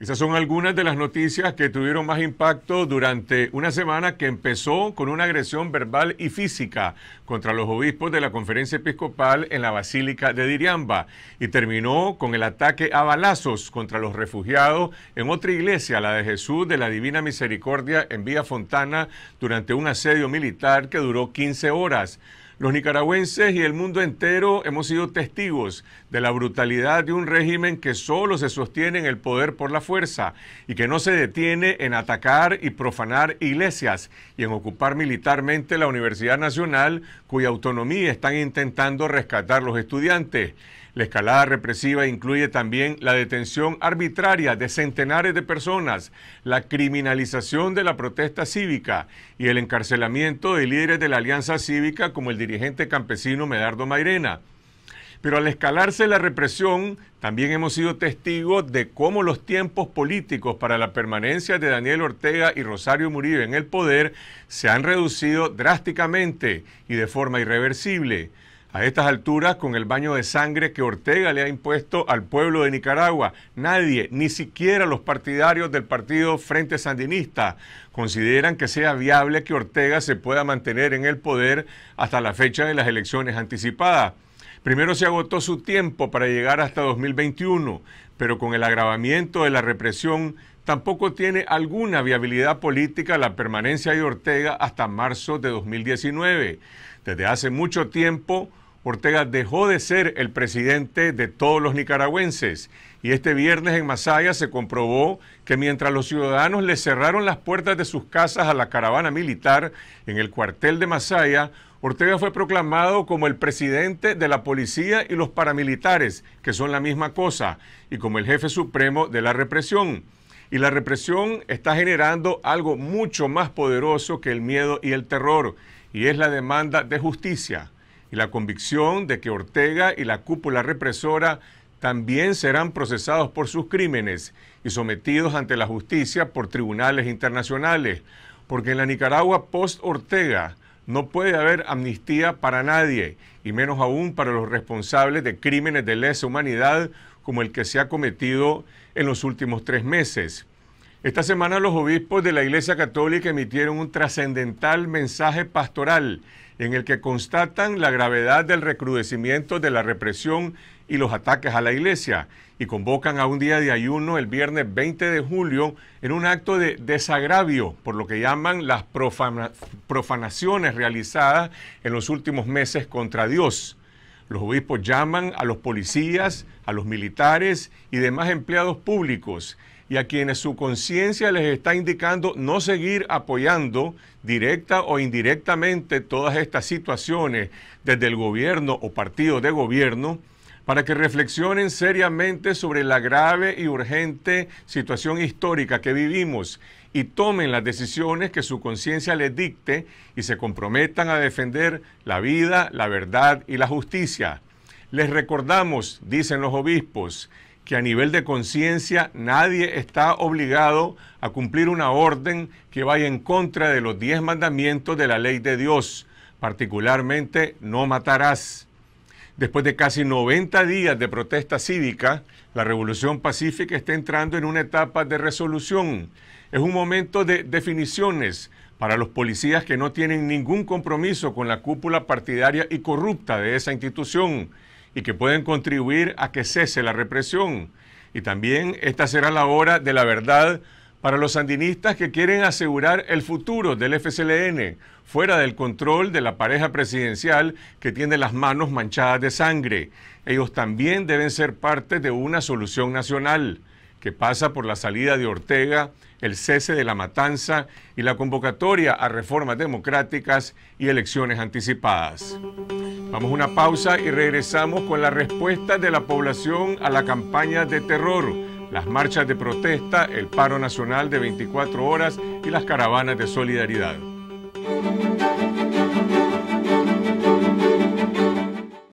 Esas son algunas de las noticias que tuvieron más impacto durante una semana que empezó con una agresión verbal y física contra los obispos de la conferencia episcopal en la Basílica de Diriamba y terminó con el ataque a balazos contra los refugiados en otra iglesia, la de Jesús de la Divina Misericordia en Vía Fontana, durante un asedio militar que duró 15 horas. Los nicaragüenses y el mundo entero hemos sido testigos de la brutalidad de un régimen que solo se sostiene en el poder por la fuerza y que no se detiene en atacar y profanar iglesias y en ocupar militarmente la Universidad Nacional cuya autonomía están intentando rescatar los estudiantes. La escalada represiva incluye también la detención arbitraria de centenares de personas, la criminalización de la protesta cívica y el encarcelamiento de líderes de la Alianza Cívica como el dirigente campesino Medardo Mairena. Pero al escalarse la represión, también hemos sido testigos de cómo los tiempos políticos para la permanencia de Daniel Ortega y Rosario Murillo en el poder se han reducido drásticamente y de forma irreversible. A estas alturas, con el baño de sangre que Ortega le ha impuesto al pueblo de Nicaragua, nadie, ni siquiera los partidarios del partido Frente Sandinista, consideran que sea viable que Ortega se pueda mantener en el poder hasta la fecha de las elecciones anticipadas. Primero se agotó su tiempo para llegar hasta 2021, pero con el agravamiento de la represión tampoco tiene alguna viabilidad política la permanencia de Ortega hasta marzo de 2019. Desde hace mucho tiempo, Ortega dejó de ser el presidente de todos los nicaragüenses y este viernes en Masaya se comprobó que mientras los ciudadanos le cerraron las puertas de sus casas a la caravana militar en el cuartel de Masaya, Ortega fue proclamado como el presidente de la policía y los paramilitares, que son la misma cosa, y como el jefe supremo de la represión. Y la represión está generando algo mucho más poderoso que el miedo y el terror, y es la demanda de justicia y la convicción de que Ortega y la cúpula represora también serán procesados por sus crímenes y sometidos ante la justicia por tribunales internacionales, porque en la Nicaragua post-Ortega no puede haber amnistía para nadie, y menos aún para los responsables de crímenes de lesa humanidad como el que se ha cometido en los últimos tres meses. Esta semana los obispos de la Iglesia Católica emitieron un trascendental mensaje pastoral en el que constatan la gravedad del recrudecimiento de la represión y los ataques a la Iglesia y convocan a un día de ayuno el viernes 20 de julio en un acto de desagravio por lo que llaman las profanaciones realizadas en los últimos meses contra Dios. Los obispos llaman a los policías, a los militares y demás empleados públicos y a quienes su conciencia les está indicando no seguir apoyando directa o indirectamente todas estas situaciones desde el gobierno o partido de gobierno para que reflexionen seriamente sobre la grave y urgente situación histórica que vivimos y tomen las decisiones que su conciencia les dicte y se comprometan a defender la vida, la verdad y la justicia. Les recordamos, dicen los obispos, que a nivel de conciencia nadie está obligado a cumplir una orden que vaya en contra de los diez mandamientos de la ley de Dios, particularmente no matarás. Después de casi 90 días de protesta cívica, la Revolución Pacífica está entrando en una etapa de resolución. Es un momento de definiciones para los policías que no tienen ningún compromiso con la cúpula partidaria y corrupta de esa institución y que pueden contribuir a que cese la represión. Y también esta será la hora de la verdad para los sandinistas que quieren asegurar el futuro del FCLN, fuera del control de la pareja presidencial que tiene las manos manchadas de sangre. Ellos también deben ser parte de una solución nacional, que pasa por la salida de Ortega, el cese de la matanza y la convocatoria a reformas democráticas y elecciones anticipadas. Vamos a una pausa y regresamos con la respuesta de la población a la campaña de terror las marchas de protesta, el paro nacional de 24 horas y las caravanas de solidaridad.